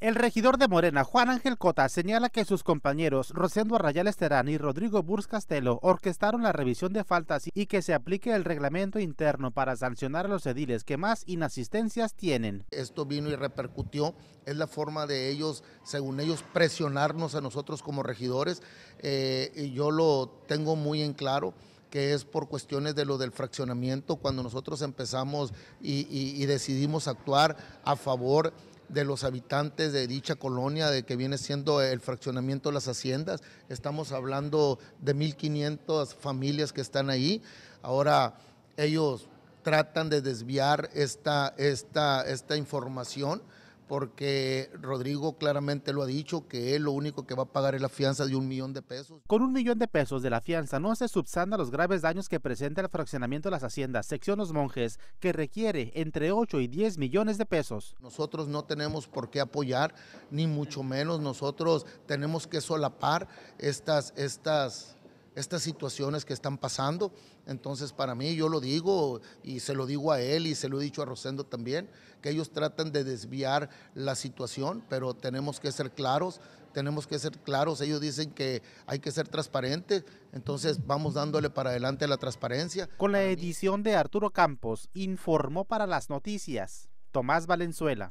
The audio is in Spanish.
El regidor de Morena, Juan Ángel Cota, señala que sus compañeros Rosendo Arrayal Esterán y Rodrigo Burs Castelo orquestaron la revisión de faltas y que se aplique el reglamento interno para sancionar a los ediles que más inasistencias tienen. Esto vino y repercutió, es la forma de ellos, según ellos, presionarnos a nosotros como regidores, eh, y yo lo tengo muy en claro que es por cuestiones de lo del fraccionamiento, cuando nosotros empezamos y, y decidimos actuar a favor de los habitantes de dicha colonia, de que viene siendo el fraccionamiento de las haciendas. Estamos hablando de 1.500 familias que están ahí. Ahora ellos tratan de desviar esta, esta, esta información porque Rodrigo claramente lo ha dicho, que él lo único que va a pagar es la fianza de un millón de pesos. Con un millón de pesos de la fianza no se subsana los graves daños que presenta el fraccionamiento de las haciendas, sección Los Monjes, que requiere entre 8 y 10 millones de pesos. Nosotros no tenemos por qué apoyar, ni mucho menos nosotros tenemos que solapar estas, estas estas situaciones que están pasando. Entonces, para mí, yo lo digo y se lo digo a él y se lo he dicho a Rosendo también, que ellos tratan de desviar la situación, pero tenemos que ser claros, tenemos que ser claros. Ellos dicen que hay que ser transparentes, entonces vamos dándole para adelante la transparencia. Con la edición de Arturo Campos, informó para las noticias Tomás Valenzuela.